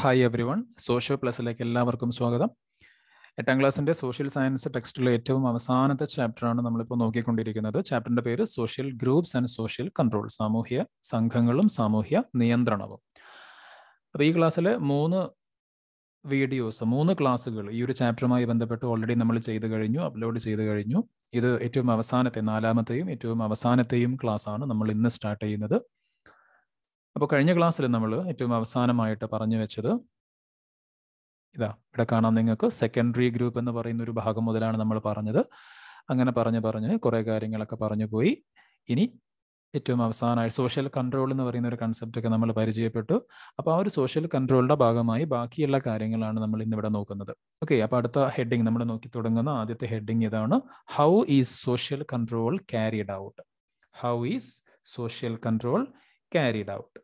Hi everyone social പ്ലസിലേക്ക് എല്ലാവർക്കും സ്വാഗതം എട്ടാം ക്ലാസ്സിന്റെ സോഷ്യൽ സയൻസ് ടെക്സ്റ്റിലെ ഏറ്റവും അവസാനത്തെ ചാപ്റ്ററാണ് നമ്മളിപ്പോൾ നോക്കിക്കൊണ്ടിരിക്കുന്നത് ചാപ്റ്ററിന്റെ പേര് social groups and social control സാമൂഹ്യ സംഘങ്ങളും സാമൂഹ്യ നിയന്ത്രണവും അപ്പൊ ഈ ക്ലാസ്സിലെ മൂന്ന് വീഡിയോസ് മൂന്ന് ക്ലാസ്സുകൾ ഈ ഒരു ചാപ്റ്ററുമായി ബന്ധപ്പെട്ട് ഓൾറെഡി നമ്മൾ ചെയ്ത് കഴിഞ്ഞു അപ്ലോഡ് ചെയ്ത് കഴിഞ്ഞു ഇത് ഏറ്റവും അവസാനത്തെ നാലാമത്തെയും ഏറ്റവും അവസാനത്തെയും ക്ലാസ് ആണ് നമ്മൾ ഇന്ന് സ്റ്റാർട്ട് ചെയ്യുന്നത് അപ്പോൾ കഴിഞ്ഞ ക്ലാസ്സിൽ നമ്മൾ ഏറ്റവും അവസാനമായിട്ട് പറഞ്ഞു വെച്ചത് ഇതാ ഇവിടെ കാണാം നിങ്ങൾക്ക് സെക്കൻഡറി ഗ്രൂപ്പ് എന്ന് പറയുന്ന ഒരു ഭാഗം മുതലാണ് നമ്മൾ പറഞ്ഞത് അങ്ങനെ പറഞ്ഞ് പറഞ്ഞ് കുറേ കാര്യങ്ങളൊക്കെ പറഞ്ഞു പോയി ഇനി ഏറ്റവും അവസാനമായി സോഷ്യൽ കൺട്രോൾ എന്ന് പറയുന്ന ഒരു കൺസെപ്റ്റൊക്കെ ഒക്കെ നമ്മൾ പരിചയപ്പെട്ടു അപ്പോൾ ആ ഒരു സോഷ്യൽ കൺട്രോളിൻ്റെ ഭാഗമായി ബാക്കിയുള്ള കാര്യങ്ങളാണ് നമ്മൾ ഇന്നിവിടെ നോക്കുന്നത് ഓക്കെ അപ്പോൾ അടുത്ത ഹെഡിങ് നമ്മൾ നോക്കി തുടങ്ങുന്ന ആദ്യത്തെ ഹെഡിങ് ഇതാണ് how is social control carried out how is social control carried out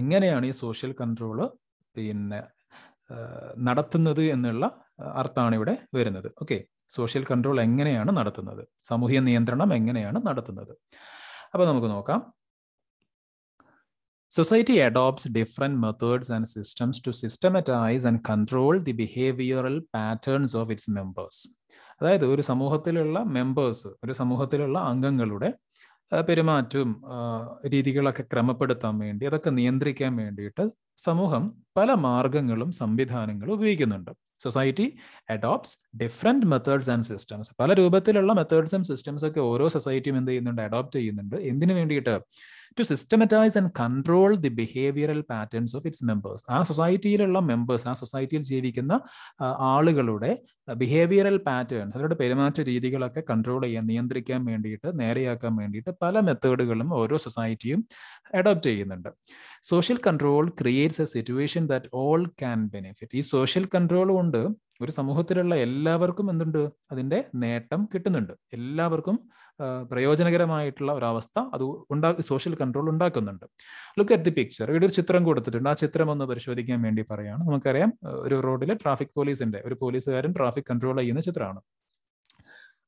എങ്ങനെയാണ് ഈ സോഷ്യൽ കൺട്രോള് പിന്നെ നടത്തുന്നത് എന്നുള്ള അർത്ഥമാണ് ഇവിടെ വരുന്നത് ഓക്കെ സോഷ്യൽ കൺട്രോൾ എങ്ങനെയാണ് നടത്തുന്നത് സാമൂഹ്യ നിയന്ത്രണം എങ്ങനെയാണ് നടത്തുന്നത് അപ്പോൾ നമുക്ക് നോക്കാം Society adopts different methods and systems to systematize and control the behavioral patterns of its members. അതായത് ഒരു സമൂഹത്തിലുള്ള മെമ്പേഴ്സ് ഒരു സമൂഹത്തിലുള്ള അംഗങ്ങളുടെ പെരുമാറ്റവും രീതികളൊക്കെ ക്രമപ്പെടുത്താൻ വേണ്ടി അതൊക്കെ നിയന്ത്രിക്കാൻ വേണ്ടിയിട്ട് സമൂഹം പല മാർഗങ്ങളും സംവിധാനങ്ങളും ഉപയോഗിക്കുന്നുണ്ട് society adopts different methods and systems പല രൂപത്തിലുള്ള മെത്തേഡ്സും സിസ്റ്റംസ് ഒക്കെ ഓരോ സൊസൈറ്റിയും എന്ത് ചെയ്യുന്നുണ്ട് അഡോപ്റ്റ് ചെയ്യുന്നുണ്ട് എന്തിനു വേണ്ടിയിട്ട് to systematise and control the behavioural patterns of its members ആ സൊസൈറ്റിയിലുള്ള മെമ്പേഴ്സ് ആ സൊസൈറ്റിയിൽ ജീവിക്കുന്ന ആളുകളുടെ ബിഹേവിയറൽ പാറ്റേൺസ് അവരുടെ പെരുമാറ്റ രീതികളൊക്കെ കൺട്രോൾ ചെയ്യാൻ നിയന്ത്രിക്കാൻ വേണ്ടിയിട്ട് നേരെയാക്കാൻ വേണ്ടിയിട്ട് പല മെത്തേഡുകളും ഓരോ സൊസൈറ്റിയും അഡോപ്റ്റ് ചെയ്യുന്നുണ്ട് social control creates a situation that all can benefit ഈ സോഷ്യൽ കൺട്രോൾ കൊണ്ട് ഒരു സമൂഹത്തിലുള്ള എല്ലാവർക്കും എന്തുണ്ട് അതിൻ്റെ നേട്ടം കിട്ടുന്നുണ്ട് എല്ലാവർക്കും പ്രയോജനകരമായിട്ടുള്ള ഒരവസ്ഥ അത് ഉണ്ടാ സോഷ്യൽ കൺട്രോൾ ഉണ്ടാക്കുന്നുണ്ട് ലുക്ക് അറ്റ് ദി പിക്ചർ ഇവിടെ ഒരു ചിത്രം കൊടുത്തിട്ടുണ്ട് ആ ചിത്രം ഒന്ന് പരിശോധിക്കാൻ വേണ്ടി പറയുകയാണ് നമുക്കറിയാം ഒരു റോഡിലെ ട്രാഫിക് പോലീസിന്റെ ഒരു പോലീസുകാരൻ ട്രാഫിക് കൺട്രോൾ ചെയ്യുന്ന ചിത്രമാണ്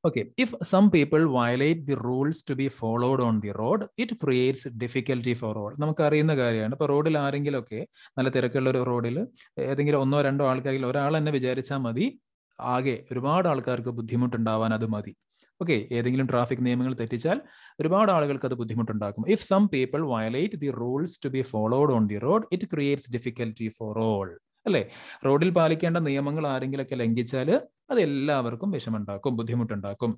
okay if some people violate the rules to be followed on the road it creates difficulty for all നമുക്ക് അറിയുന്ന കാര്യമാണ് ഇപ്പോൾ റോഡിൽ ആരെങ്കിലുമൊക്കെ നല്ല തിരക്കുള്ള ഒരു റോഡിൽ ഏതെങ്കിലും ഒന്നോ രണ്ടോ ആൾക്കാരെങ്കിലും ഒരാൾ തന്നെ വിചാരിച്ചാൽ മതി ആകെ ഒരുപാട് ആൾക്കാർക്ക് ബുദ്ധിമുട്ടുണ്ടാവാൻ അത് മതി ഓക്കെ ഏതെങ്കിലും ട്രാഫിക് നിയമങ്ങൾ തെറ്റിച്ചാൽ ഒരുപാട് ആളുകൾക്ക് അത് ബുദ്ധിമുട്ടുണ്ടാക്കും if some people violate the rules to be followed on the road it creates difficulty for all അല്ലേ റോഡിൽ പാലിക്കേണ്ട നിയമങ്ങൾ ആരെങ്കിലൊക്കെ ലംഘിച്ചാൽ അത് എല്ലാവർക്കും വിഷമുണ്ടാക്കും ബുദ്ധിമുട്ടുണ്ടാക്കും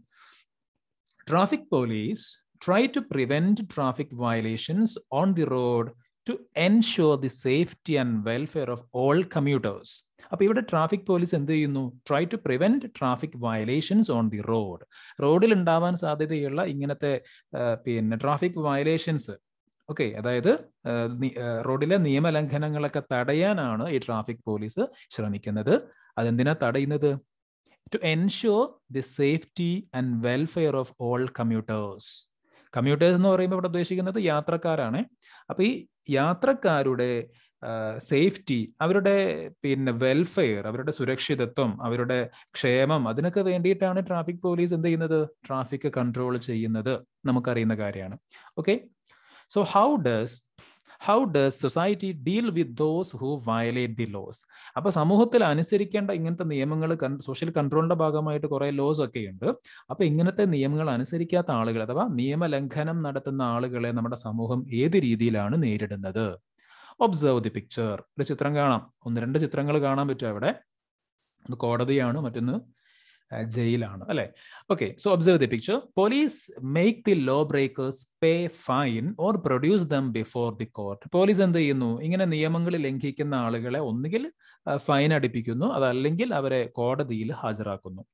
traffic police try to prevent traffic violations on the road to ensure the safety and welfare of all commuters അപ്പൊ ഇവിടെ ട്രാഫിക് പോലീസ് എന്ത് ചെയ്യുന്നു try to prevent traffic violations on the road റോഡിൽ ഉണ്ടാവാൻ സാധ്യതയുള്ള ഇങ്ങനത്തെ പിന്നെ ട്രാഫിക് വയലേഷൻസ് ഓക്കെ അതായത് റോഡിലെ നിയമലംഘനങ്ങളൊക്കെ തടയാനാണ് ഈ ട്രാഫിക് പോലീസ് ശ്രമിക്കുന്നത് അതെന്തിനാ തടയുന്നത് to ensure the safety and welfare of all commuters commuters എന്ന് പറയുമ്പോൾ ഇവിടെ ഉദ്ദേശിക്കുന്നത് യാത്രക്കാരാണ് അപ്പൊ ഈ യാത്രക്കാരുടെ സേഫ്റ്റി അവരുടെ പിന്നെ വെൽഫെയർ അവരുടെ സുരക്ഷിതത്വം അവരുടെ ക്ഷേമം അതിനൊക്കെ വേണ്ടിയിട്ടാണ് ട്രാഫിക് പോലീസ് എന്ത് ചെയ്യുന്നത് ട്രാഫിക് കൺട്രോൾ ചെയ്യുന്നത് നമുക്കറിയുന്ന കാര്യമാണ് okay so how does how does society deal with those who violate the laws അപ്പൊ സമൂഹത്തിൽ അനുസരിക്കേണ്ട ഇങ്ങനത്തെ നിയമങ്ങൾ സോഷ്യൽ കൺട്രോളിന്റെ ഭാഗമായിട്ട് കുറെ ലോസ് ഒക്കെ ഉണ്ട് അപ്പൊ ഇങ്ങനത്തെ നിയമങ്ങൾ അനുസരിക്കാത്ത ആളുകൾ അഥവാ നിയമലംഘനം നടത്തുന്ന ആളുകളെ നമ്മുടെ സമൂഹം ഏത് രീതിയിലാണ് നേരിടുന്നത് ഒബ്സർവ് ദി പിക്ചർ ഒരു ചിത്രം കാണാം ഒന്ന് രണ്ട് ചിത്രങ്ങൾ കാണാൻ പറ്റും അവിടെ ഒന്ന് കോടതിയാണ് മറ്റൊന്ന് ജയിലാണ് അല്ലെ okay so observe the picture police make the law breakers pay fine or produce them before the court police എന്ത് ചെയ്യുന്നു ഇങ്ങനെ നിയമങ്ങൾ ലംഘിക്കുന്ന ആളുകളെ ഒന്നുകിൽ ഫൈൻ അടിപ്പിക്കുന്നു അതല്ലെങ്കിൽ അവരെ കോടതിയിൽ ഹാജരാക്കുന്നു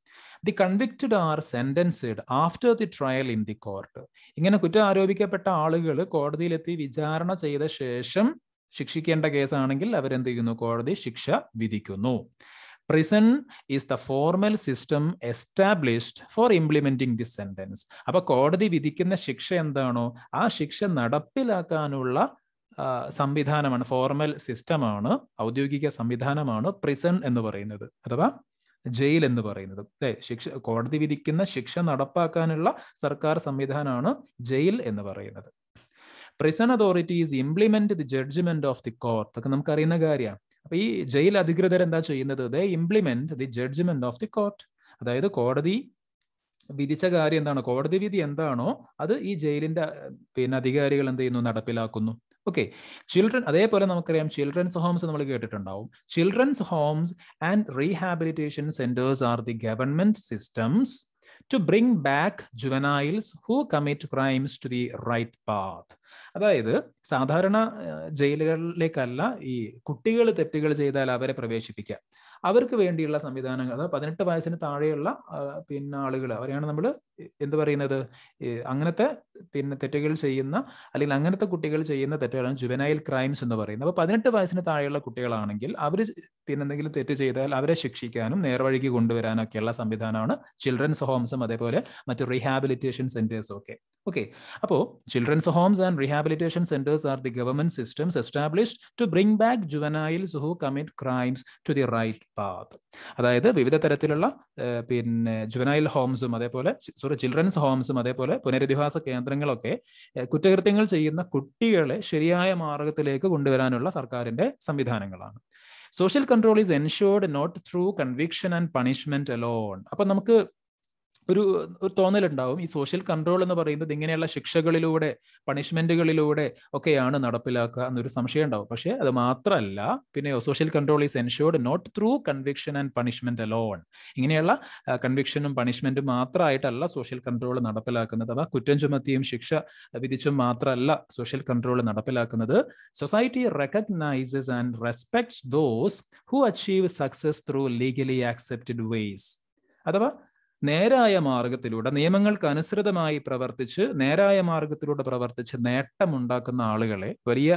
the convicted are sentenced after the trial in the court ഇങ്ങനെ കുറ്റം ആരോപിക്കപ്പെട്ട ആളുകൾ കോടതിയിലെത്തി വിചാരണ ചെയ്ത ശേഷം ശിക്ഷിക്കേണ്ട കേസാണെങ്കിൽ അവരെന്ത് ചെയ്യുന്നു കോടതി ശിക്ഷ വിധിക്കുന്നു prison is the formal system established for implementing this sentence അപ്പൊ കോടതി വിധിക്കുന്ന ശിക്ഷ എന്താണോ ആ ശിക്ഷ നടപ്പിലാക്കാനുള്ള സംവിധാനമാണ് ഫോർമൽ സിസ്റ്റമാണ് ഔദ്യോഗിക സംവിധാനമാണ് പ്രിസൺ എന്ന് പറയുന്നത് അഥവാ ജയിൽ എന്ന് പറയുന്നത് അല്ലെ ശിക്ഷ കോടതി വിധിക്കുന്ന ശിക്ഷ നടപ്പാക്കാനുള്ള സർക്കാർ സംവിധാനമാണ് ജയിൽ എന്ന് പറയുന്നത് prison authorities implement the judgement of the court ഒക്കെ നമുക്കറിയുന്ന കാര്യമാണ് അപ്പൊ ഈ ജയിൽ അധികൃതർ എന്താ ചെയ്യുന്നത് they implement the judgement of the court അതായത് കോടതി വിധിച്ച കാര്യം എന്താണ് കോടതി വിധി എന്താണോ അത് ഈ ജയിലിന്റെ പിന്നെ അധികാരികൾ എന്ത് ചെയ്യുന്നു നടപ്പിലാക്കുന്നു ഓക്കെ ചിൽഡ്രൻ അതേപോലെ നമുക്കറിയാം ചിൽഡ്രൻസ് ഹോംസ് നമ്മൾ കേട്ടിട്ടുണ്ടാവും children's homes and rehabilitation centres are the government systems to bring back juveniles who commit crimes to the right path അതായത് സാധാരണ ജയിലുകളിലേക്കല്ല ഈ കുട്ടികൾ തെറ്റുകൾ ചെയ്താൽ അവരെ പ്രവേശിപ്പിക്കുക അവർക്ക് വേണ്ടിയുള്ള സംവിധാനങ്ങൾ പതിനെട്ട് വയസ്സിന് താഴെയുള്ള പിന്നെ ആളുകൾ അവരെയാണ് നമ്മൾ എന്ത് പറയുന്നത് അങ്ങനത്തെ പിന്നെ തെറ്റുകൾ ചെയ്യുന്ന അല്ലെങ്കിൽ അങ്ങനത്തെ കുട്ടികൾ ചെയ്യുന്ന തെറ്റുകളാണ് ജുവനൈൽ ക്രൈംസ് എന്ന് പറയുന്നത് അപ്പൊ പതിനെട്ട് വയസ്സിന് താഴെയുള്ള കുട്ടികളാണെങ്കിൽ അവർ പിന്നെ എന്തെങ്കിലും തെറ്റ് ചെയ്താൽ അവരെ ശിക്ഷിക്കാനും നേർവഴിക്ക് കൊണ്ടുവരാനൊക്കെയുള്ള സംവിധാനമാണ് ചിൽഡ്രൻസ് ഹോംസും അതേപോലെ മറ്റു റീഹാബിലിറ്റേഷൻ സെന്റേഴ്സും ഒക്കെ ഓക്കെ അപ്പോ children's homes and rehabilitation centres are the government systems establish to bring back juveniles who commit crimes to the right path അതായത് വിവിധ തരത്തിലുള്ള പിന്നെ ജുവനൈൽ ഹോംസും അതേപോലെ സോറി ചിൽഡ്രൻസ് ഹോംസും അതേപോലെ പുനരധിവാസ കേന്ദ്രങ്ങളൊക്കെ കുറ്റകൃത്യങ്ങൾ ചെയ്യുന്ന കുട്ടികളെ ശരിയായ മാർഗത്തിലേക്ക് കൊണ്ടുവരാനുള്ള സർക്കാരിന്റെ സംവിധാനങ്ങളാണ് social control is ensured not through conviction and punishment alone അപ്പൊ നമുക്ക് ഒരു ഒരു തോന്നലുണ്ടാവും ഈ സോഷ്യൽ കൺട്രോൾ എന്ന് പറയുന്നത് ഇങ്ങനെയുള്ള ശിക്ഷകളിലൂടെ പണിഷ്മെന്റുകളിലൂടെ ഒക്കെയാണ് നടപ്പിലാക്കുക എന്നൊരു സംശയം ഉണ്ടാവും പക്ഷേ അത് മാത്രമല്ല പിന്നെ social control is ensured not through conviction and punishment alone ഇങ്ങനെയുള്ള കൺവിക്ഷനും പണിഷ്മെന്റും മാത്രമായിട്ടല്ല സോഷ്യൽ കൺട്രോൾ നടപ്പിലാക്കുന്നത് അഥവാ കുറ്റം ചുമത്തിയും ശിക്ഷ വിധിച്ചും മാത്രമല്ല സോഷ്യൽ കൺട്രോൾ നടപ്പിലാക്കുന്നത് society recognises and respects those who achieve success through legally accepted ways അഥവാ നേരായ മാർഗത്തിലൂടെ നിയമങ്ങൾക്ക് അനുസൃതമായി പ്രവർത്തിച്ച് നേരായ മാർഗത്തിലൂടെ പ്രവർത്തിച്ച് നേട്ടമുണ്ടാക്കുന്ന ആളുകളെ വലിയ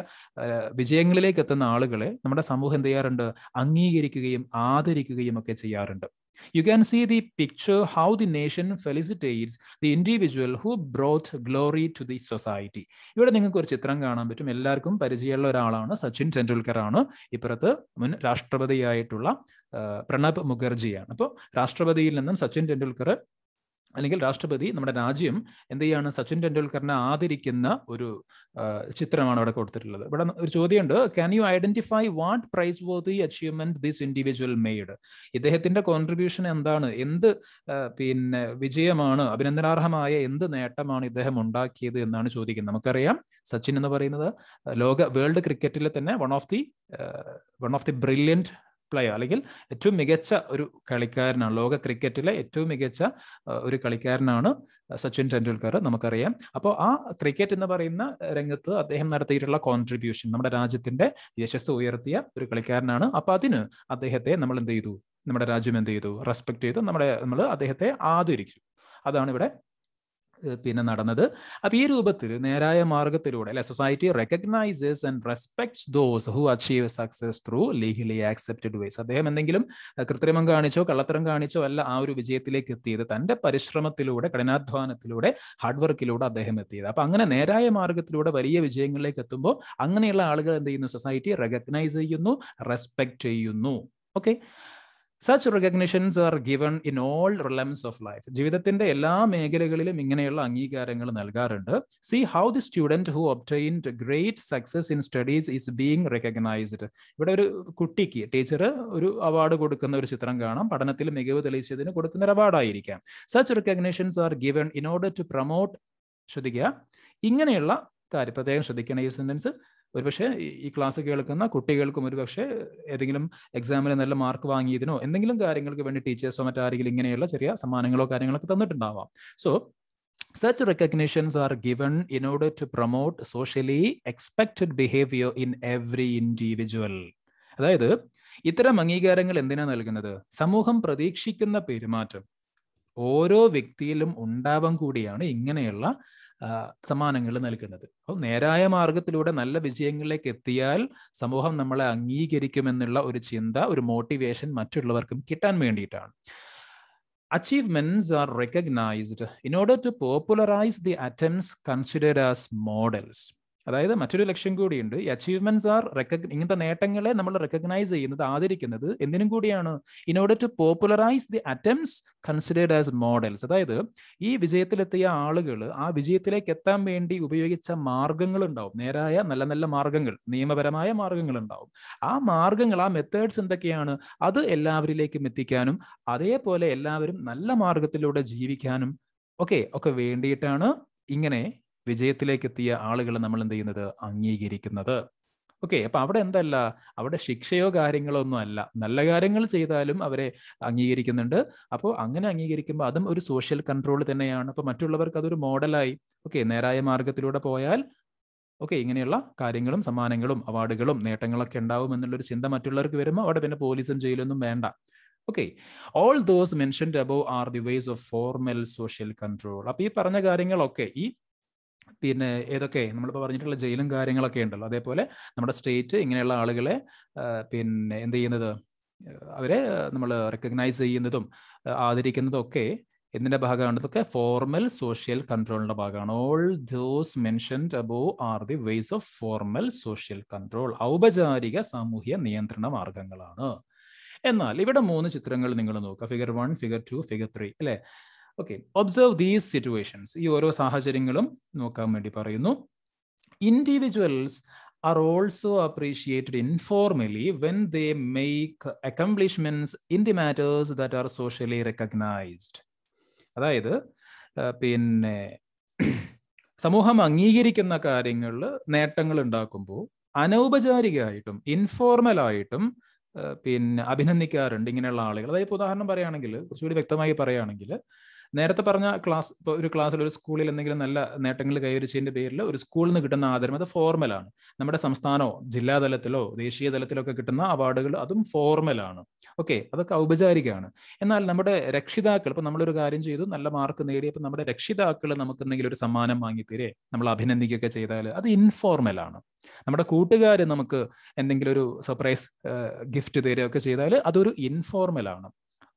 വിജയങ്ങളിലേക്ക് എത്തുന്ന ആളുകളെ നമ്മുടെ സമൂഹം എന്ത് ചെയ്യാറുണ്ട് അംഗീകരിക്കുകയും ആദരിക്കുകയും ഒക്കെ ചെയ്യാറുണ്ട് You can see the picture how the nation felicitates the individual who brought glory to the society. ഇവിടെ നിങ്ങൾക്ക് ഒരു ചിത്രം കാണാൻ പറ്റും എല്ലാവർക്കും പരിചയമുള്ള ഒരാളാണ് സച്ചിൻ ടെണ്ടുൽക്കർ ആണ് ഇപ്പുറത്ത് മുൻ രാഷ്ട്രപതിയായിട്ടുള്ള പ്രണബ് മുഖർജിയാണ് അപ്പോൾ രാഷ്ട്രപതിയിൽ നിന്നും സച്ചിൻ ടെണ്ടുൽക്കർ അല്ലെങ്കിൽ രാഷ്ട്രപതി നമ്മുടെ രാജ്യം എന്ത് ചെയ്യാണ് സച്ചിൻ ടെണ്ടുൽക്കറിനെ ആദരിക്കുന്ന ഒരു ചിത്രമാണ് അവിടെ കൊടുത്തിട്ടുള്ളത് ഇവിടെ ഒരു ചോദ്യമുണ്ട് can you identify what praiseworthy achievement this individual made ഇദ്ദേഹത്തിന്റെ കോൺട്രിബ്യൂഷൻ എന്താണ് എന്ത് പിന്നെ വിജയമാണ് അഭിനന്ദനാർഹമായ എന്ത് നേട്ടമാണ് ഇദ്ദേഹം ഉണ്ടാക്കിയത് എന്നാണ് ചോദിക്കുന്നത് നമുക്കറിയാം സച്ചിൻ എന്ന് പറയുന്നത് ലോക വേൾഡ് ക്രിക്കറ്റിലെ തന്നെ one of the one of the brilliant player അല്ലെങ്കിൽ ഏറ്റവും മികച്ച ഒരു കളിക്കാരനാണ് ലോക ക്രിക്കറ്റിലെ ഏറ്റവും മികച്ച ഒരു കളിക്കാരനാണ് സച്ചിൻ ടെണ്ടുൽക്കർ നമുക്കറിയാം അപ്പോൾ ആ ക്രിക്കറ്റ് എന്ന് പറയുന്ന രംഗത്ത് അദ്ദേഹം നടത്തിയിട്ടുള്ള കോൺട്രിബ്യൂഷൻ നമ്മുടെ രാജ്യത്തിന്റെ യശസ് ഉയർത്തിയ ഒരു കളിക്കാരനാണ് അപ്പൊ അതിന് അദ്ദേഹത്തെ നമ്മൾ എന്ത് ചെയ്തു നമ്മുടെ രാജ്യം എന്ത് ചെയ്തു റെസ്പെക്ട് ചെയ്തു നമ്മുടെ നമ്മൾ അദ്ദേഹത്തെ ആദരിച്ചു അതാണ് ഇവിടെ പിന്നെ നടന്നത് അപ്പോൾ ഈ രൂപത്തിൽ നേരായ മാർഗത്തിലൂടെ അല്ലെ society recognises and respect those who achieve success through legally accepted ways അദ്ദേഹം എന്തെങ്കിലും കൃത്രിമം കാണിച്ചോ കള്ളത്തരം കാണിച്ചോ അല്ല ആ ഒരു വിജയത്തിലേക്ക് എത്തിയത് തന്റെ പരിശ്രമത്തിലൂടെ കഠിനാധ്വാനത്തിലൂടെ ഹാർഡ് വർക്കിലൂടെ അദ്ദേഹം എത്തിയത് അപ്പൊ അങ്ങനെ നേരായ മാർഗത്തിലൂടെ വലിയ വിജയങ്ങളിലേക്ക് എത്തുമ്പോൾ അങ്ങനെയുള്ള ആളുകൾ എന്ത് ചെയ്യുന്നു സൊസൈറ്റി റെക്കഗ്നൈസ് ചെയ്യുന്നു റെസ്പെക്ട് ചെയ്യുന്നു okay such recognitions are given in all realms of life ജീവിതത്തിന്റെ എല്ലാ മേഖലകളിലും ഇങ്ങനെയുള്ള അംഗീകാരങ്ങൾ നൽകാറുണ്ട് see how the student who obtained great success in studies is being recognised ഇവിടെ ഒരു കുട്ടിക്ക് ടീച്ചർ ഒരു അവാർഡ് കൊടുക്കുന്ന ഒരു ചിത്രം കാണാം പഠനത്തിൽ മികവ് തെളിയിച്ചതിന് കൊടുക്കുന്ന ഒരു അവാർഡായിരിക്കാം such recognitions are given in order to promote ശ്രദ്ധിക്കുക ഇങ്ങനെയുള്ള കാര്യം പ്രത്യേകം ശ്രദ്ധിക്കണം ഈ സെന്റൻസ് ഒരുപക്ഷെ ഈ ക്ലാസ് കേൾക്കുന്ന കുട്ടികൾക്കും ഒരുപക്ഷെ ഏതെങ്കിലും എക്സാമിന് നല്ല മാർക്ക് വാങ്ങിയതിനോ എന്തെങ്കിലും കാര്യങ്ങൾക്ക് വേണ്ടി ടീച്ചേഴ്സോ മറ്റാരെങ്കിലും ഇങ്ങനെയുള്ള ചെറിയ സമ്മാനങ്ങളോ കാര്യങ്ങളൊക്കെ തന്നിട്ടുണ്ടാവാം so such recognitions are given in order to promote socially expected behaviour in every individual അതായത് ഇത്തരം അംഗീകാരങ്ങൾ എന്തിനാ നൽകുന്നത് സമൂഹം പ്രതീക്ഷിക്കുന്ന പെരുമാറ്റം ഓരോ വ്യക്തിയിലും ഉണ്ടാവാൻ കൂടിയാണ് ഇങ്ങനെയുള്ള സമ്മാനങ്ങൾ നൽകുന്നത് അപ്പം നേരായ മാർഗത്തിലൂടെ നല്ല വിജയങ്ങളിലേക്ക് എത്തിയാൽ സമൂഹം നമ്മളെ അംഗീകരിക്കുമെന്നുള്ള ഒരു ചിന്ത ഒരു മോട്ടിവേഷൻ മറ്റുള്ളവർക്കും കിട്ടാൻ വേണ്ടിയിട്ടാണ് achievements are recognised in order to popularise the items considered as models അതായത് മറ്റൊരു ലക്ഷ്യം കൂടിയുണ്ട് ഈ അച്ചീവ്മെന്റ്സ് ആർ റെക്കഗ്ന ഇങ്ങനത്തെ നേട്ടങ്ങളെ നമ്മൾ റെക്കഗ്നൈസ് ചെയ്യുന്നത് ആദരിക്കുന്നത് എന്തിനും കൂടിയാണ് in order to popularise the items considered as models അതായത് ഈ വിജയത്തിലെത്തിയ ആളുകൾ ആ വിജയത്തിലേക്ക് എത്താൻ വേണ്ടി ഉപയോഗിച്ച മാർഗങ്ങൾ ഉണ്ടാവും നേരായ നല്ല നല്ല മാർഗങ്ങൾ നിയമപരമായ മാർഗങ്ങൾ ഉണ്ടാവും ആ മാർഗങ്ങൾ ആ മെത്തേഡ്സ് എന്തൊക്കെയാണ് അത് എല്ലാവരിലേക്കും എത്തിക്കാനും അതേപോലെ എല്ലാവരും നല്ല മാർഗത്തിലൂടെ ജീവിക്കാനും ഒക്കെ ഒക്കെ വേണ്ടിയിട്ടാണ് ഇങ്ങനെ എത്തിയ ആളുകളെ നമ്മൾ എന്ത് ചെയ്യുന്നത് അംഗീകരിക്കുന്നത് ഓക്കെ അപ്പൊ അവിടെ എന്തല്ല അവിടെ ശിക്ഷയോ കാര്യങ്ങളോ ഒന്നും അല്ല നല്ല കാര്യങ്ങൾ ചെയ്താലും അവരെ അംഗീകരിക്കുന്നുണ്ട് അപ്പോൾ അങ്ങനെ അംഗീകരിക്കുമ്പോൾ അതും ഒരു സോഷ്യൽ കൺട്രോൾ തന്നെയാണ് അപ്പോൾ മറ്റുള്ളവർക്ക് അതൊരു മോഡലായി ഓക്കെ നേരായ മാർഗത്തിലൂടെ പോയാൽ ഓക്കെ ഇങ്ങനെയുള്ള കാര്യങ്ങളും സമ്മാനങ്ങളും അവാർഡുകളും നേട്ടങ്ങളൊക്കെ ഉണ്ടാവും എന്നുള്ളൊരു ചിന്ത മറ്റുള്ളവർക്ക് വരുമ്പോൾ അവിടെ പിന്നെ പോലീസും ജയിലൊന്നും വേണ്ട okay all those mentioned above are the ways of formal social control അപ്പൊ ഈ പറഞ്ഞ കാര്യങ്ങളൊക്കെ ഈ പിന്നെ ഏതൊക്കെ നമ്മളിപ്പോൾ പറഞ്ഞിട്ടുള്ള ജയിലും കാര്യങ്ങളൊക്കെ ഉണ്ടല്ലോ അതേപോലെ നമ്മുടെ സ്റ്റേറ്റ് ഇങ്ങനെയുള്ള ആളുകളെ പിന്നെ എന്ത് ചെയ്യുന്നത് അവരെ നമ്മൾ റെക്കഗ്നൈസ് ചെയ്യുന്നതും ആദരിക്കുന്നതും ഒക്കെ എന്തിന്റെ ഭാഗമാണ് ഇതൊക്കെ ഫോർമൽ സോഷ്യൽ കൺട്രോളിന്റെ ഭാഗമാണ് all those mentioned above are the ways of formal social control ഔപചാരിക സാമൂഹ്യ നിയന്ത്രണ മാർഗങ്ങളാണ് എന്നാൽ ഇവിടെ മൂന്ന് ചിത്രങ്ങൾ നിങ്ങൾ നോക്കുക figure one figure two figure three അല്ലെ ഓക്കെ ഒബ്സർവ് ദീസ് സിറ്റുവേഷൻസ് ഈ ഓരോ സാഹചര്യങ്ങളും നോക്കാൻ വേണ്ടി പറയുന്നു individuals are also appreciated informally when they make accomplishments in the matters that are socially recognised അതായത് പിന്നെ സമൂഹം അംഗീകരിക്കുന്ന കാര്യങ്ങളിൽ നേട്ടങ്ങൾ ഉണ്ടാക്കുമ്പോൾ അനൗപചാരികമായിട്ടും ഇൻഫോർമലായിട്ടും പിന്നെ അഭിനന്ദിക്കാറുണ്ട് ഇങ്ങനെയുള്ള ആളുകൾ അതായത് ഉദാഹരണം പറയുകയാണെങ്കിൽ കുറച്ചുകൂടി വ്യക്തമായി പറയുകയാണെങ്കിൽ നേരത്തെ പറഞ്ഞ ക്ലാസ് ഇപ്പോൾ ഒരു ക്ലാസ്സിൽ ഒരു സ്കൂളിൽ എന്തെങ്കിലും നല്ല നേട്ടങ്ങൾ കൈവരിച്ചതിൻ്റെ പേരിൽ ഒരു സ്കൂളിൽ നിന്ന് കിട്ടുന്ന ആദരം അത് ഫോർമലാണ് നമ്മുടെ സംസ്ഥാനമോ ജില്ലാ തലത്തിലോ ദേശീയ തലത്തിലൊക്കെ കിട്ടുന്ന അവാർഡുകൾ അതും ഫോർമലാണ് ഓക്കെ അതൊക്കെ ഔപചാരികമാണ് എന്നാൽ നമ്മുടെ രക്ഷിതാക്കൾ ഇപ്പം നമ്മളൊരു കാര്യം ചെയ്തു നല്ല മാർക്ക് നേടിയപ്പോൾ നമ്മുടെ രക്ഷിതാക്കൾ നമുക്ക് എന്തെങ്കിലും ഒരു സമ്മാനം വാങ്ങിത്തരേ നമ്മൾ അഭിനന്ദിക്കുകയൊക്കെ ചെയ്താൽ അത് ഇൻഫോർമലാണ് നമ്മുടെ കൂട്ടുകാർ നമുക്ക് എന്തെങ്കിലും ഒരു സർപ്രൈസ് ഗിഫ്റ്റ് തരികയൊക്കെ ചെയ്താൽ അതൊരു ഇൻഫോർമലാണ്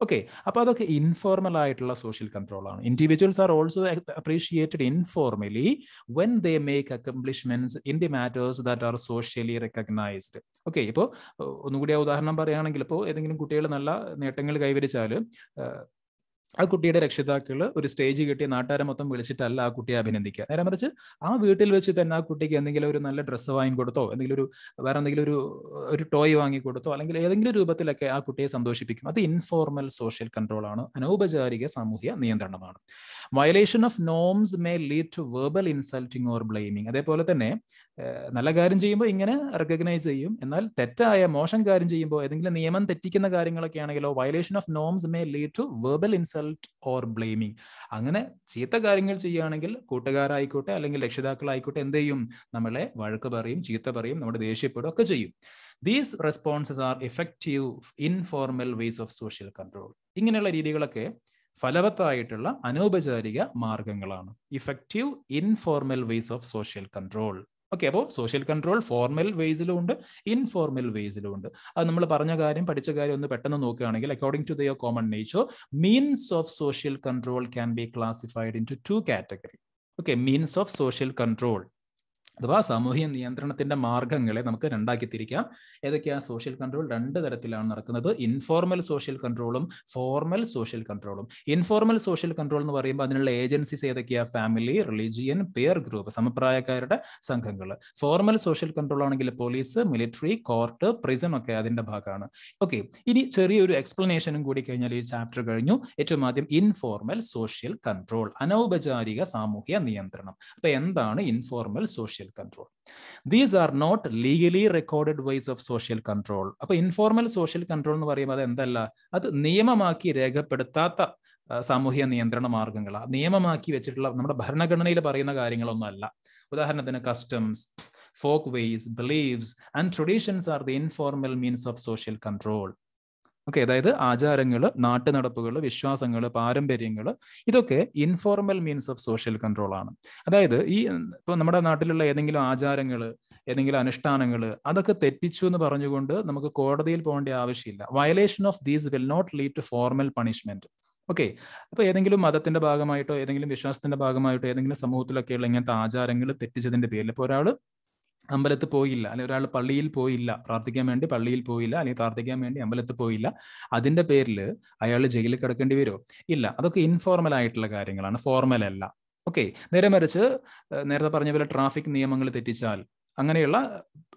ഓക്കെ അപ്പോൾ അതൊക്കെ ഇൻഫോർമൽ ആയിട്ടുള്ള സോഷ്യൽ കൺട്രോൾ ആണ് individuals are also appreciated informally when they make accomplishments in the matters that are socially recognised okay ഇപ്പോൾ ഒന്നുകൂടി ആ ഉദാഹരണം പറയുകയാണെങ്കിൽ ഇപ്പോൾ ഏതെങ്കിലും കുട്ടികൾ നല്ല നേട്ടങ്ങൾ കൈവരിച്ചാൽ ആ കുട്ടിയുടെ രക്ഷിതാക്കൾ ഒരു സ്റ്റേജ് കിട്ടിയ നാട്ടുകാരെ മൊത്തം വിളിച്ചിട്ടല്ല ആ കുട്ടിയെ അഭിനന്ദിക്കുക നേരെ മറിച്ച് ആ വീട്ടിൽ വെച്ച് തന്നെ ആ കുട്ടിക്ക് എന്തെങ്കിലും ഒരു നല്ല ഡ്രസ്സ് വാങ്ങിക്കൊടുത്തോ എന്തെങ്കിലും ഒരു വേറെ എന്തെങ്കിലും ഒരു ഒരു ടോയ് വാങ്ങിക്കൊടുത്തോ അല്ലെങ്കിൽ ഏതെങ്കിലും രൂപത്തിലൊക്കെ ആ കുട്ടിയെ സന്തോഷിപ്പിക്കും അത് ഇൻഫോർമൽ സോഷ്യൽ കൺട്രോൾ ആണ് അനൗപചാരിക സാമൂഹ്യ നിയന്ത്രണമാണ് violation of norms may lead to verbal insulting or blaming അതേപോലെ തന്നെ നല്ല കാര്യം ചെയ്യുമ്പോൾ ഇങ്ങനെ റെക്കഗ്നൈസ് ചെയ്യും എന്നാൽ തെറ്റായ മോശം കാര്യം ചെയ്യുമ്പോൾ ഏതെങ്കിലും നിയമം തെറ്റിക്കുന്ന കാര്യങ്ങളൊക്കെ ആണെങ്കിലോ violation of norms may lead to verbal insult or blaming അങ്ങനെ ചീത്ത കാര്യങ്ങൾ ചെയ്യുകയാണെങ്കിൽ കൂട്ടുകാരായിക്കോട്ടെ അല്ലെങ്കിൽ രക്ഷിതാക്കളായിക്കോട്ടെ എന്ത് ചെയ്യും നമ്മളെ വഴക്ക് പറയും ചീത്ത പറയും നമ്മുടെ ദേഷ്യപ്പെടുക ഒക്കെ ചെയ്യും these responses are effective informal ways of social control ഇങ്ങനെയുള്ള രീതികളൊക്കെ ഫലവത്തായിട്ടുള്ള അനൗപചാരിക മാർഗങ്ങളാണ് effective informal ways of social control okay അപ്പോൾ സോഷ്യൽ കൺട്രോൾ ഫോർമൽ വേസിലും ഉണ്ട് ഇൻഫോർമൽ വേസിലും ഉണ്ട് അത് നമ്മൾ പറഞ്ഞ കാര്യം പഠിച്ച കാര്യം ഒന്ന് പെട്ടെന്ന് നോക്കുകയാണെങ്കിൽ according to their common nature means of social control can be classified into two category okay means of social control അഥവാ സാമൂഹ്യ നിയന്ത്രണത്തിന്റെ മാർഗങ്ങളെ നമുക്ക് രണ്ടാക്കി തിരിക്കാം ഏതൊക്കെയാ സോഷ്യൽ കൺട്രോൾ രണ്ട് തരത്തിലാണ് നടക്കുന്നത് ഇൻഫോർമൽ സോഷ്യൽ കൺട്രോളും ഫോർമൽ സോഷ്യൽ കൺട്രോളും ഇൻഫോർമൽ സോഷ്യൽ കൺട്രോൾ എന്ന് പറയുമ്പോൾ അതിനുള്ള ഏജൻസീസ് ഏതൊക്കെയാ ഫാമിലി റിലീജിയൻ പെയർ ഗ്രൂപ്പ് സമപ്രായക്കാരുടെ സംഘങ്ങൾ ഫോർമൽ സോഷ്യൽ കൺട്രോൾ ആണെങ്കിൽ പോലീസ് മിലിറ്ററി കോർട്ട് പ്രിസൺ ഒക്കെ അതിന്റെ ഭാഗമാണ് ഓക്കെ ഇനി ചെറിയൊരു എക്സ്പ്ലനേഷനും കൂടി കഴിഞ്ഞാൽ ഈ ചാപ്റ്റർ കഴിഞ്ഞു ഏറ്റവും ആദ്യം ഇൻഫോർമൽ സോഷ്യൽ കൺട്രോൾ അനൗപചാരിക സാമൂഹ്യ നിയന്ത്രണം അപ്പൊ എന്താണ് informal social social control. These are not legally recorded ways of social control. അപ്പോൾ ഇൻഫോർമൽ സോഷ്യൽ കൺട്രോൾ എന്ന് പറയുമ്പോൾ അത് എന്തല്ല അത് നിയമമാക്കി രേഖപ്പെടുത്താത്ത സാമൂഹിക നിയന്ത്രണ മാർഗങ്ങളാണ് നിയമമാക്കി വെച്ചിട്ടുള്ള നമ്മുടെ ഭരണഘടനയിൽ പറയുന്ന കാര്യങ്ങളൊന്നുമല്ല ഉദാഹരണത്തിന് customs folkways beliefs and traditions are the informal means of social control okay അതായത് ആചാരങ്ങൾ നാട്ടുനടപ്പുകൾ വിശ്വാസങ്ങൾ പാരമ്പര്യങ്ങൾ ഇതൊക്കെ informal means of social control ആണ് അതായത് ഈ ഇപ്പൊ നമ്മുടെ നാട്ടിലുള്ള ഏതെങ്കിലും ആചാരങ്ങൾ ഏതെങ്കിലും അനുഷ്ഠാനങ്ങൾ അതൊക്കെ തെറ്റിച്ചു എന്ന് പറഞ്ഞുകൊണ്ട് നമുക്ക് കോടതിയിൽ പോകേണ്ട ആവശ്യമില്ല violation of these will not lead to formal punishment okay അപ്പോൾ ഏതെങ്കിലും മതത്തിന്റെ ഭാഗമായിട്ടോ ഏതെങ്കിലും വിശ്വാസത്തിന്റെ ഭാഗമായിട്ടോ ഏതെങ്കിലും സമൂഹത്തിലൊക്കെയുള്ള ഇങ്ങനത്തെ ആചാരങ്ങൾ തെറ്റിച്ചതിന്റെ പേരിൽ ഇപ്പൊ ഒരാൾ അമ്പലത്തിൽ പോയില്ല അല്ലെങ്കിൽ ഒരാൾ പള്ളിയിൽ പോയില്ല പ്രാർത്ഥിക്കാൻ വേണ്ടി പള്ളിയിൽ പോയില്ല അല്ലെങ്കിൽ പ്രാർത്ഥിക്കാൻ വേണ്ടി അമ്പലത്തിൽ പോയില്ല അതിന്റെ പേരിൽ അയാൾ ജയിലിൽ കിടക്കേണ്ടി വരുമോ ഇല്ല അതൊക്കെ ഇൻഫോർമൽ ആയിട്ടുള്ള കാര്യങ്ങളാണ് ഫോർമൽ അല്ല ഓക്കെ നേരെ മറിച്ച് നേരത്തെ പറഞ്ഞ പോലെ ട്രാഫിക് നിയമങ്ങൾ തെറ്റിച്ചാൽ അങ്ങനെയുള്ള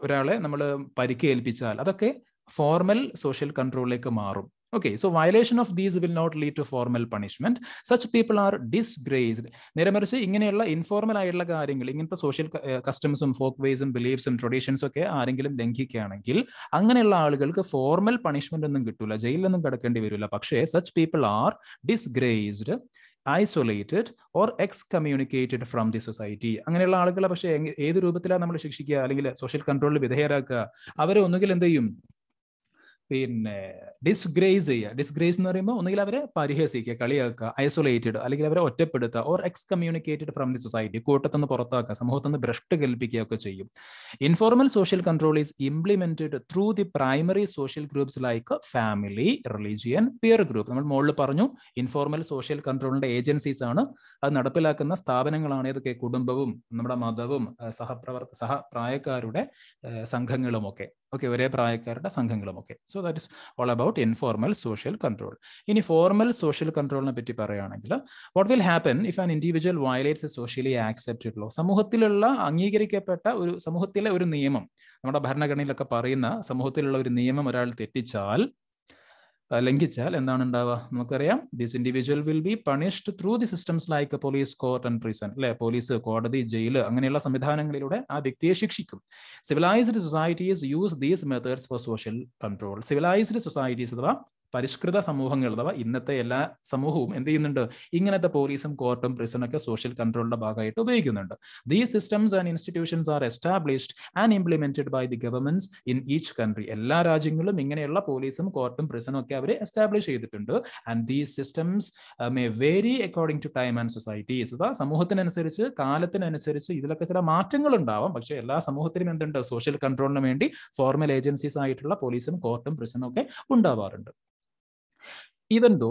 ഒരാളെ നമ്മൾ പരിക്കേൽപ്പിച്ചാൽ അതൊക്കെ ഫോർമൽ സോഷ്യൽ കൺട്രോളിലേക്ക് മാറും Okay, so violation of these will not lead to formal punishment. Such people are disgraced. നേരെ മറിച്ച് ഇങ്ങനെയുള്ള ഇൻഫോർമൽ ആയിട്ടുള്ള കാര്യങ്ങൾ ഇങ്ങനത്തെ സോഷ്യൽ കസ്റ്റംസും ഫോക്ക് വേസും ബിലീഫ്സും ട്രഡീഷൻസും ഒക്കെ ആരെങ്കിലും ലംഘിക്കുകയാണെങ്കിൽ അങ്ങനെയുള്ള ആളുകൾക്ക് ഫോർമൽ പണിഷ്മെന്റ് ഒന്നും കിട്ടൂല ജയിലിലൊന്നും കിടക്കേണ്ടി വരില്ല പക്ഷേ such people are disgraced isolated or excommunicated from the society അങ്ങനെയുള്ള ആളുകളെ പക്ഷേ ഏത് രൂപത്തിലാണ് നമ്മൾ ശിക്ഷിക്കുക അല്ലെങ്കിൽ സോഷ്യൽ കൺട്രോളിൽ വിധേയരാക്കുക അവരെ ഒന്നുകിൽ എന്ത് ചെയ്യും പിന്നെ ഡിസ്ഗ്രേസ് ചെയ്യുക ഡിസ്ഗ്രേസ് എന്ന് പറയുമ്പോൾ ഒന്നുകിൽ അവരെ പരിഹസിക്കുക കളിയാക്കുക ഐസൊലേറ്റഡ് അല്ലെങ്കിൽ അവരെ ഒറ്റപ്പെടുത്തുക or excommunicated from the society കൂട്ടത്തുനിന്ന് പുറത്താക്കുക സമൂഹത്തിൽ നിന്ന് ഭ്രഷ്ട് കൽപ്പിക്കുകയൊക്കെ ചെയ്യും informal social control is implemented through the primary social groups like family religion peer group നമ്മൾ മുകളിൽ പറഞ്ഞു ഇൻഫോർമൽ സോഷ്യൽ കൺട്രോളിന്റെ ഏജൻസീസ് ആണ് അത് നടപ്പിലാക്കുന്ന സ്ഥാപനങ്ങളാണ് ഏതൊക്കെ കുടുംബവും നമ്മുടെ മതവും സഹപ്രവർത്ത സഹപ്രായക്കാരുടെ സംഘങ്ങളും ഒക്കെ ഓക്കെ ഒരേ പ്രായക്കാരുടെ സംഘങ്ങളുമൊക്കെ so that is all about informal social control ഇനി ഫോർമൽ സോഷ്യൽ കൺട്രോളിനെ പറ്റി പറയുകയാണെങ്കിൽ what will happen if an individual violates a socially accepted law സമൂഹത്തിലുള്ള അംഗീകരിക്കപ്പെട്ട ഒരു സമൂഹത്തിലെ ഒരു നിയമം നമ്മുടെ ഭരണഘടനയിലൊക്കെ പറയുന്ന സമൂഹത്തിലുള്ള ഒരു നിയമം ഒരാൾ തെറ്റിച്ചാൽ ലംഘിച്ചാൽ എന്താണ് ഉണ്ടാവുക നമുക്കറിയാം this individual will be punished through the systems like police court and prison അല്ലെ പോലീസ് കോടതി ജയിൽ അങ്ങനെയുള്ള സംവിധാനങ്ങളിലൂടെ ആ വ്യക്തിയെ ശിക്ഷിക്കും civilised societies use these methods for social control civilised societies അഥവാ പരിഷ്കൃത സമൂഹങ്ങൾ അഥവാ ഇന്നത്തെ എല്ലാ സമൂഹവും എന്ത് ചെയ്യുന്നുണ്ട് ഇങ്ങനത്തെ പോലീസും കോർട്ടും പ്രിസണൊക്കെ സോഷ്യൽ കൺട്രോളിന്റെ ഭാഗമായിട്ട് ഉപയോഗിക്കുന്നുണ്ട് these systems and institutions are established and implemented by the governments in each country എല്ലാ രാജ്യങ്ങളും ഇങ്ങനെയുള്ള പോലീസും കോർട്ടും പ്രിസണും ഒക്കെ അവർ എസ്റ്റാബ്ലിഷ് ചെയ്തിട്ടുണ്ട് and these systems may vary according to time and societies അതാ സമൂഹത്തിനനുസരിച്ച് കാലത്തിനനുസരിച്ച് ഇതിലൊക്കെ ചില മാറ്റങ്ങൾ ഉണ്ടാവാം പക്ഷേ എല്ലാ സമൂഹത്തിനും എന്തുണ്ട് സോഷ്യൽ കൺട്രോളിന് വേണ്ടി ഫോർമൽ ഏജൻസീസ് ആയിട്ടുള്ള പോലീസും കോർട്ടും പ്രിസണും ഒക്കെ ഉണ്ടാവാറുണ്ട് even though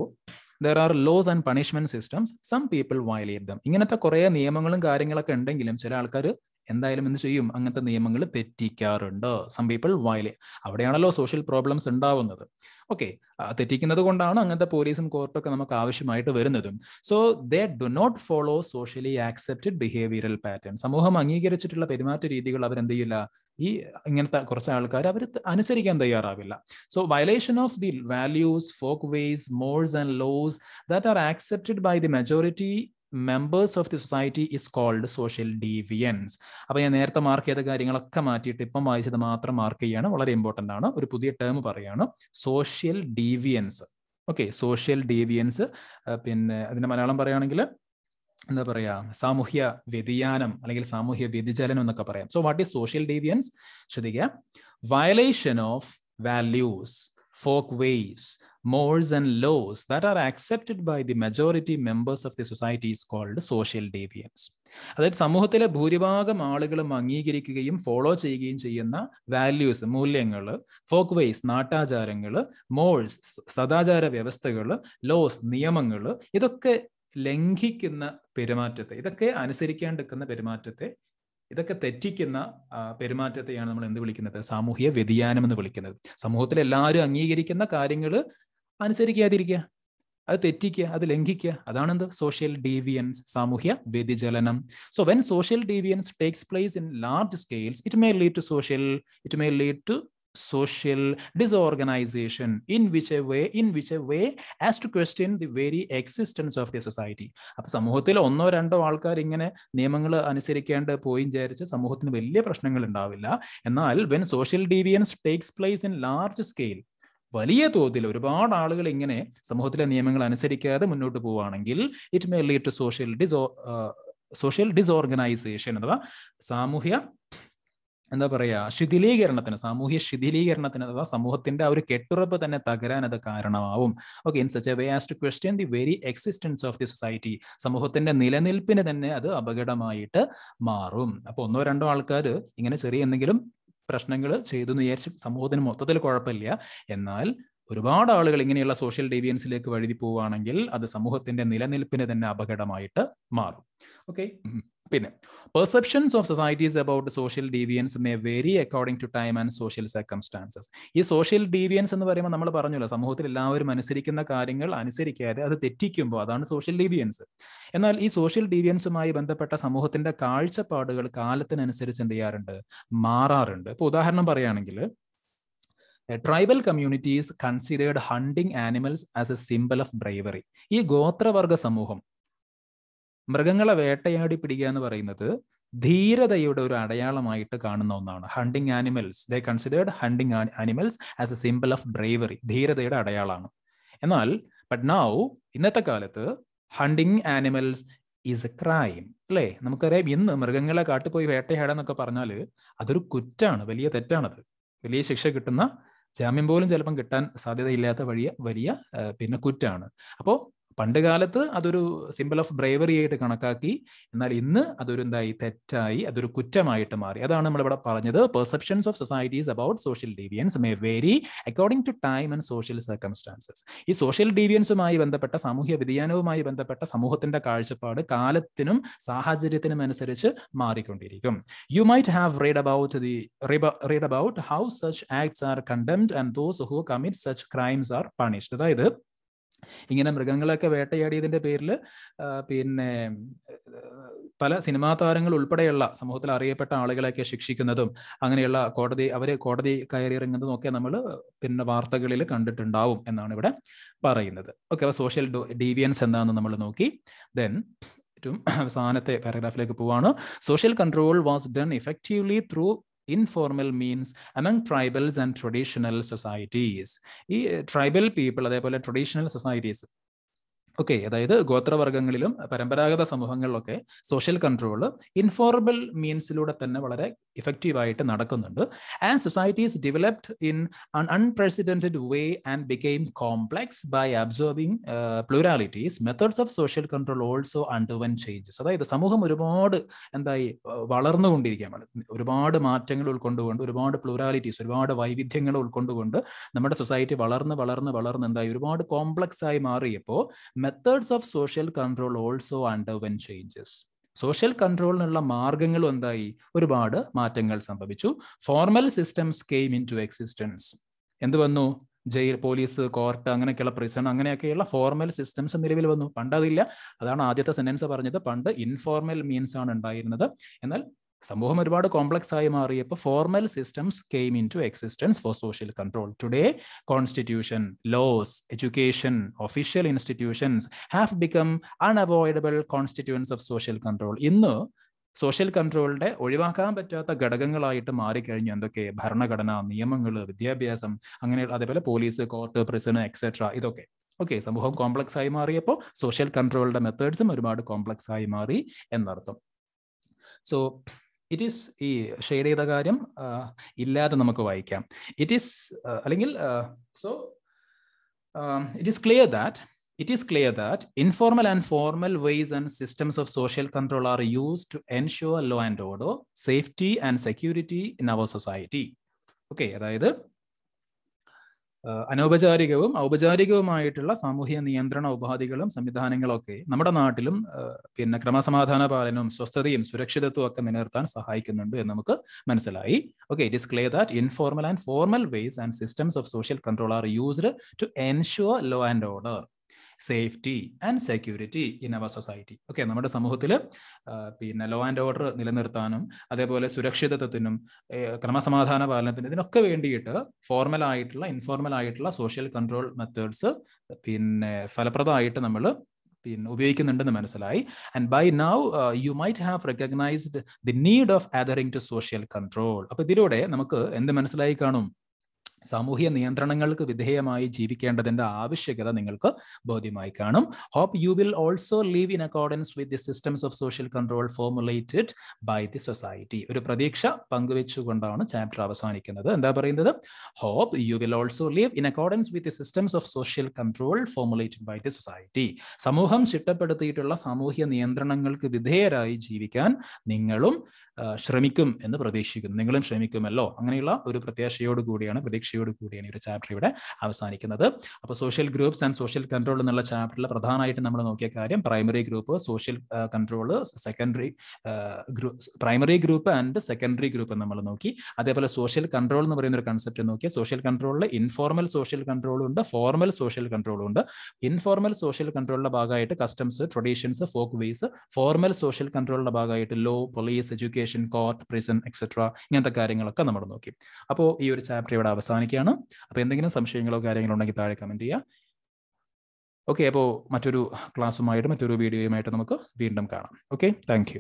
there are laws and punishment systems some people violate them ഇങ്ങനത്തെ കുറേ നിയമങ്ങളും കാര്യങ്ങളൊക്കെ ഉണ്ടെങ്കിലും ചില ആൾക്കാർ എന്തായാലും എന്ത് ചെയ്യും അങ്ങനത്തെ നിയമങ്ങൾ തെറ്റിക്കാറുണ്ട് സം പീപ്പിൾ വയലേ അവിടെയാണല്ലോ സോഷ്യൽ പ്രോബ്ലംസ് ഉണ്ടാവുന്നത് ഓക്കെ തെറ്റിക്കുന്നത് കൊണ്ടാണ് അങ്ങനത്തെ പോലീസും കോർട്ടൊക്കെ നമുക്ക് ആവശ്യമായിട്ട് വരുന്നതും so they do not follow socially accepted behavioural pattern സമൂഹം അംഗീകരിച്ചിട്ടുള്ള പെരുമാറ്റ രീതികൾ അവരെന്ത് ചെയ്യില്ല ഈ ഇങ്ങനത്തെ കുറച്ച് ആൾക്കാർ അവർ അനുസരിക്കാൻ തയ്യാറാവില്ല so violation of the values folkways mores and laws that are accepted by the majority members of the society is called social deviance അപ്പോൾ ഞാൻ നേരത്തെ മാർക്ക് ചെയ്ത കാര്യങ്ങളൊക്കെ മാറ്റിയിട്ട് ഇപ്പം വായിച്ചത് മാത്രം മാർക്ക് ചെയ്യാണ് വളരെ ഇമ്പോർട്ടൻ്റ് ആണ് ഒരു പുതിയ ടേം പറയാണ് social deviance okay social deviance പിന്നെ അതിന്റെ മലയാളം പറയുകയാണെങ്കിൽ എന്താ പറയാ സാമൂഹ്യ വ്യതിയാനം അല്ലെങ്കിൽ സാമൂഹ്യ വ്യതിചലനം എന്നൊക്കെ പറയാം so what is social deviance ശ്രദ്ധിക്കുക violation of values folkways mores and laws that are accepted by the majority members of the society is called social deviance അതായത് സമൂഹത്തിലെ ഭൂരിഭാഗം ആളുകളും അംഗീകരിക്കുകയും ഫോളോ ചെയ്യുകയും ചെയ്യുന്ന വാല്യൂസ് മൂല്യങ്ങൾ ഫോക്ക് വേസ് നാട്ടാചാരങ്ങൾ മോൾസ് സദാചാര വ്യവസ്ഥകൾ ലോസ് നിയമങ്ങൾ ഇതൊക്കെ ലംഘിക്കുന്ന പെരുമാറ്റത്തെ ഇതൊക്കെ അനുസരിക്കാണ്ടിരിക്കുന്ന പെരുമാറ്റത്തെ ഇതൊക്കെ തെറ്റിക്കുന്ന പെരുമാറ്റത്തെയാണ് നമ്മൾ എന്ത് വിളിക്കുന്നത് സാമൂഹിക വ്യതിയാനം എന്ന് വിളിക്കുന്നത് സമൂഹത്തിൽ എല്ലാവരും അംഗീകരിക്കുന്ന കാര്യങ്ങൾ അനുസരിക്കാതിരിക്കുക അത് തെറ്റിക്കുക അത് ലംഘിക്കുക അതാണെന്ത് സോഷ്യൽ ഡീവിയൻസ് സാമൂഹ്യ വ്യതിചലനം so when social deviance takes place in large scales it may lead to social it may lead to social disorganization in which a way in which a way as to question the very existence of the society അപ്പൊ സമൂഹത്തിൽ ഒന്നോ രണ്ടോ ആൾക്കാർ ഇങ്ങനെ നിയമങ്ങൾ അനുസരിക്കേണ്ട പോയി വിചാരിച്ച് സമൂഹത്തിന് വലിയ പ്രശ്നങ്ങൾ ഉണ്ടാവില്ല എന്നാൽ when social deviance takes place in large scale വലിയ തോതിൽ ഒരുപാട് ആളുകൾ ഇങ്ങനെ സമൂഹത്തിലെ നിയമങ്ങൾ അനുസരിക്കാതെ മുന്നോട്ട് പോവുകയാണെങ്കിൽ it may lead to social diso social disorganization അഥവാ സാമൂഹ്യ എന്താ പറയാ ശിഥിലീകരണത്തിന് സാമൂഹ്യ ശിഥിലീകരണത്തിന് അഥവാ സമൂഹത്തിന്റെ ആ ഒരു കെട്ടുറപ്പ് തന്നെ തകരാൻ അത് കാരണമാവും okay in such a way as to question the very existence of the society സമൂഹത്തിന്റെ നിലനിൽപ്പിന് തന്നെ അത് അപകടമായിട്ട് മാറും അപ്പോൾ ഒന്നോ രണ്ടോ ആൾക്കാർ ഇങ്ങനെ ചെറിയ എന്തെങ്കിലും പ്രശ്നങ്ങൾ ചെയ്തു എന്ന് വിചാരിച്ച് സമൂഹത്തിന് മൊത്തത്തിൽ കുഴപ്പമില്ല എന്നാൽ ഒരുപാട് ആളുകൾ ഇങ്ങനെയുള്ള സോഷ്യൽ ഡീവിയൻസിലേക്ക് വഴുതി പോവുകയാണെങ്കിൽ അത് സമൂഹത്തിന്റെ നിലനിൽപ്പിന് തന്നെ അപകടമായിട്ട് മാറും ഓക്കെ പിന്നെ perceptions of societies about social deviance may vary according to time and social circumstances ഈ സോഷ്യൽ ഡീവിയൻസ് എന്ന് പറയുമ്പോൾ നമ്മൾ പറഞ്ഞല്ലോ സമൂഹത്തിൽ എല്ലാവരും അനുസരിക്കുന്ന കാര്യങ്ങൾ അനുസരിക്കാതെ അത് തെറ്റിക്കുമ്പോൾ അതാണ് സോഷ്യൽ ഡീവിയൻസ് എന്നാൽ ഈ സോഷ്യൽ ഡീവിയൻസുമായി ബന്ധപ്പെട്ട സമൂഹത്തിന്റെ കാഴ്ചപ്പാടുകൾ കാലത്തിനനുസരിച്ച് എന്ത് ചെയ്യാറുണ്ട് മാറാറുണ്ട് ഇപ്പോൾ ഉദാഹരണം പറയുകയാണെങ്കിൽ tribal communities considered hunting animals as a symbol of bravery ഈ ഗോത്രവർഗ സമൂഹം മൃഗങ്ങളെ വേട്ടയാടി പിടിക്കുക എന്ന് പറയുന്നത് ധീരതയുടെ ഒരു അടയാളമായിട്ട് കാണുന്ന ഒന്നാണ് hunting animals they considered hunting animals as a symbol of bravery ധീരതയുടെ അടയാളമാണ് എന്നാൽ ബട്ട് നൗ ഇന്നത്തെ കാലത്ത് hunting animals is a crime അല്ലേ നമുക്കറിയാം ഇന്ന് മൃഗങ്ങളെ കാട്ടിപ്പോയി വേട്ടയാടാന്നൊക്കെ പറഞ്ഞാൽ അതൊരു കുറ്റാണ് വലിയ തെറ്റാണത് വലിയ ശിക്ഷ കിട്ടുന്ന ജാമ്യം പോലും ചിലപ്പം കിട്ടാൻ സാധ്യതയില്ലാത്ത വഴിയ വലിയ പിന്നെ കുറ്റാണ് അപ്പോൾ പണ്ട് കാലത്ത് അതൊരു സിമ്പിൾ ഓഫ് ബ്രേവറി ആയിട്ട് കണക്കാക്കി എന്നാൽ ഇന്ന് അതൊരു എന്തായി തെറ്റായി അതൊരു കുറ്റമായിട്ട് മാറി അതാണ് നമ്മളിവിടെ പറഞ്ഞത് perceptions of societies about social deviance may vary according to time and social circumstances ഈ സോഷ്യൽ ഡീവിയൻസുമായി ബന്ധപ്പെട്ട സാമൂഹ്യ വ്യതിയാനവുമായി ബന്ധപ്പെട്ട സമൂഹത്തിന്റെ കാഴ്ചപ്പാട് കാലത്തിനും സാഹചര്യത്തിനും അനുസരിച്ച് മാറിക്കൊണ്ടിരിക്കും you might have read about the read about how such acts are condemned and those who commit such crimes are punished അതായത് ഇങ്ങനെ മൃഗങ്ങളൊക്കെ വേട്ടയാടിയതിന്റെ പേരിൽ പിന്നെ പല സിനിമാ താരങ്ങൾ ഉൾപ്പെടെയുള്ള സമൂഹത്തിൽ അറിയപ്പെട്ട ആളുകളെയൊക്കെ ശിക്ഷിക്കുന്നതും അങ്ങനെയുള്ള കോടതി അവരെ കോടതി കയറിയിറങ്ങുന്നതും ഒക്കെ നമ്മൾ പിന്നെ വാർത്തകളിൽ കണ്ടിട്ടുണ്ടാവും എന്നാണ് ഇവിടെ പറയുന്നത് ഓക്കെ അപ്പൊ സോഷ്യൽ ഡീവിയൻസ് എന്താണെന്ന് നമ്മൾ നോക്കി ദെൻ ഏറ്റവും അവസാനത്തെ പാരഗ്രാഫിലേക്ക് പോവാണ് social control was done effectively through informal means among tribals and traditional societies. tribal people, traditional societies, okay അതായത് ഗോത്രവർഗങ്ങളിലും പരമ്പരാഗത സമൂഹങ്ങളിലൊക്കെ സോഷ്യൽ കൺട്രോൾ ഇൻഫോർമൽ മീൻസിലൂടെ തന്നെ വളരെ ആയിട്ട് നടക്കുന്നുണ്ട് and societies developed in unprecedented way and became complex by absorbing pluralities methods of social control also underwent changes അതായത് സമൂഹം ഒരുപാട് എന്തായി വളർന്നുകൊണ്ടിരിക്കുകയാണ് ഒരുപാട് മാറ്റങ്ങൾ ഉൾക്കൊണ്ടുകൊണ്ട് ഒരുപാട് പ്ലൂറാലിറ്റീസ് ഒരുപാട് വൈവിധ്യങ്ങൾ ഉൾക്കൊണ്ടുകൊണ്ട് നമ്മുടെ സൊസൈറ്റി വളർന്ന് വളർന്ന് വളർന്ന് എന്തായി ഒരുപാട് കോംപ്ലക്സ് ആയി മാറിയപ്പോൾ methods of social control also under underwent changes social കൺട്രോളിനുള്ള മാർഗങ്ങൾ എന്തായി ഒരുപാട് മാറ്റങ്ങൾ സംഭവിച്ചു formal systems came into existence എന്ത് വന്നു ജയിൽ പോലീസ് കോർട്ട് അങ്ങനെയൊക്കെയുള്ള പ്രിസൺ അങ്ങനെയൊക്കെയുള്ള ഫോർമൽ സിസ്റ്റംസ് നിലവിൽ വന്നു പണ്ട് അതില്ല അതാണ് ആദ്യത്തെ സെന്റൻസ് പറഞ്ഞത് പണ്ട് ഇൻഫോർമൽ മീൻസ് ആണ് ഉണ്ടായിരുന്നത് എന്നാൽ സമൂഹം ഒരുപാട് കോംപ്ലക്സ് ആയി മാറിയപ്പോൾ formal systems came into existence for social control today constitution laws education official institutions have become unavoidable constituents of social control ഇന്ന് സോഷ്യൽ കൺട്രോളിന്റെ ഒഴിവാക്കാൻ പറ്റാത്ത ഘടകങ്ങളായിട്ട് മാറിക്കഴിഞ്ഞു എന്തൊക്കെ ഭരണഘടന നിയമങ്ങൾ വിദ്യാഭ്യാസം അങ്ങനെ അതേപോലെ പോലീസ് കോർട്ട് പ്രിസൺ എക്സെട്ര ഇതൊക്കെ ഓക്കെ സമൂഹം കോംപ്ലക്സ് ആയി മാറിയപ്പോൾ സോഷ്യൽ കൺട്രോളിന്റെ മെത്തേഡ്സും ഒരുപാട് കോംപ്ലക്സ് ആയി മാറി എന്നർത്ഥം സോ It is ഈസ് ഈ ഷെയ്ഡ് ചെയ്ത കാര്യം ഇല്ലാതെ നമുക്ക് വായിക്കാം ഇറ്റ് ഈസ് അല്ലെങ്കിൽ so it is It is clear that informal and formal ways and systems of social control are used to ensure law and order, safety and security in our society. Okay, അതായത് അനൗപചാരികവും ഔപചാരികവുമായിട്ടുള്ള സാമൂഹ്യ നിയന്ത്രണ ഉപാധികളും സംവിധാനങ്ങളൊക്കെ നമ്മുടെ നാട്ടിലും പിന്നെ ക്രമസമാധാന പാലനവും സ്വസ്ഥതയും സുരക്ഷിതത്വവും ഒക്കെ നിലനിർത്താൻ സഹായിക്കുന്നുണ്ട് എന്ന് നമുക്ക് മനസ്സിലായി okay it is clear that informal and formal ways and systems of social control are used to ensure law and order safety and security in our society okay നമ്മുടെ സമൂഹത്തിൽ പിന്നെ ലോ ആൻഡ് ഓർഡർ നിലനിർത്താനും അതേപോലെ സുരക്ഷിതത്വത്തിനും ക്രമസമാധാന പാലനത്തിനും ഇതിനൊക്കെ വേണ്ടിയിട്ട് formal ആയിട്ടുള്ള informal ആയിട്ടുള്ള സോഷ്യൽ കൺട്രോൾ മെത്തേഡ്സ് പിന്നെ ഫലപ്രദമായിട്ട് നമ്മൾ പിന്നെ ഉപയോഗിക്കുന്നുണ്ടെന്ന് മനസ്സിലായി and by now you might have recognised the need of adhering to social control അപ്പൊ ഇതിലൂടെ നമുക്ക് എന്ത് മനസ്സിലായി കാണും സാമൂഹ്യ നിയന്ത്രണങ്ങൾക്ക് വിധേയമായി ജീവിക്കേണ്ടതിന്റെ ആവശ്യകത നിങ്ങൾക്ക് ബോധ്യമായി കാണും hope you will also live in accordance with the systems of social control formulated by the society ഒരു പ്രതീക്ഷ പങ്കുവെച്ചുകൊണ്ടാണ് ചാപ്റ്റർ അവസാനിക്കുന്നത് എന്താ പറയുന്നത് hope you will also live in accordance with the systems of social control formulated by the society സമൂഹം ചിട്ടപ്പെടുത്തിയിട്ടുള്ള സാമൂഹ്യ നിയന്ത്രണങ്ങൾക്ക് വിധേയരായി ജീവിക്കാൻ നിങ്ങളും ശ്രമിക്കും എന്ന് പ്രതീക്ഷിക്കുന്നു നിങ്ങളും ശ്രമിക്കുമല്ലോ അങ്ങനെയുള്ള ഒരു പ്രത്യാശയോട് കൂടിയാണ് പ്രതീക്ഷയോട് കൂടിയാണ് ഈ ഒരു ചാപ്റ്റർ ഇവിടെ അവസാനിക്കുന്നത് അപ്പോൾ social groups and social control എന്നുള്ള ചാപ്റ്ററിൽ പ്രധാനമായിട്ട് നമ്മൾ നോക്കിയ കാര്യം primary group social control secondary group primary group and secondary group നമ്മൾ നോക്കി അതേപോലെ സോഷ്യൽ കൺട്രോൾ എന്ന് പറയുന്ന ഒരു കൺസെപ്റ്റ് നോക്കി സോഷ്യൽ കൺട്രോളിൽ ഇൻഫോർമൽ സോഷ്യൽ കൺട്രോളും ഉണ്ട് ഫോർമൽ സോഷ്യൽ കൺട്രോളും ഉണ്ട് ഇൻഫോർമൽ സോഷ്യൽ കൺട്രോളിന്റെ ഭാഗമായിട്ട് customs traditions folkways formal social കൺട്രോളിന്റെ ഭാഗമായിട്ട് law police education immigration court prison etcetera ഇങ്ങനത്തെ കാര്യങ്ങളൊക്കെ നമ്മൾ നോക്കി അപ്പോൾ ഈ ഒരു ചാപ്റ്റർ ഇവിടെ അവസാനിക്കുകയാണ് അപ്പോൾ എന്തെങ്കിലും സംശയങ്ങളോ കാര്യങ്ങളോ ഉണ്ടെങ്കിൽ താഴെ കമൻറ്റ് ചെയ്യുക ഓക്കെ അപ്പോൾ മറ്റൊരു ക്ലാസ്സുമായിട്ട് മറ്റൊരു വീഡിയോയുമായിട്ട് നമുക്ക് വീണ്ടും കാണാം ഓക്കെ താങ്ക്